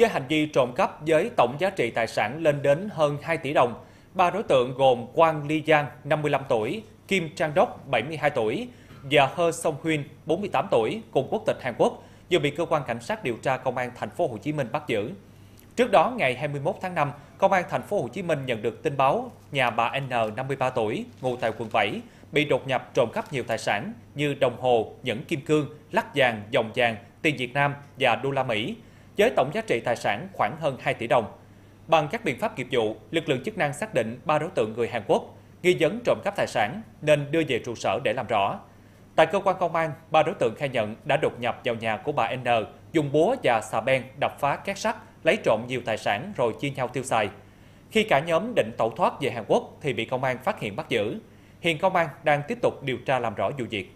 Với hành vi trộm cắp với tổng giá trị tài sản lên đến hơn 2 tỷ đồng, ba đối tượng gồm Quang Ly Giang, 55 tuổi, Kim Trang Đốc, 72 tuổi và Hơ Song Huyên, 48 tuổi, cùng quốc tịch Hàn Quốc, vừa bị cơ quan cảnh sát điều tra công an thành phố Hồ Chí Minh bắt giữ. Trước đó, ngày 21 tháng 5, công an thành phố Hồ Chí Minh nhận được tin báo nhà bà N 53 tuổi, ngụ tại quận 7, bị đột nhập trộm cắp nhiều tài sản như đồng hồ, nhẫn kim cương, lắc vàng, vòng vàng, tiền Việt Nam và đô la Mỹ với tổng giá trị tài sản khoảng hơn 2 tỷ đồng. Bằng các biện pháp nghiệp vụ, lực lượng chức năng xác định ba đối tượng người Hàn Quốc nghi vấn trộm cắp tài sản nên đưa về trụ sở để làm rõ. Tại cơ quan công an, ba đối tượng khai nhận đã đột nhập vào nhà của bà N, dùng búa và xà beng đập phá két sắt, lấy trộm nhiều tài sản rồi chia nhau tiêu xài. Khi cả nhóm định tẩu thoát về Hàn Quốc thì bị công an phát hiện bắt giữ. Hiện công an đang tiếp tục điều tra làm rõ vụ việc.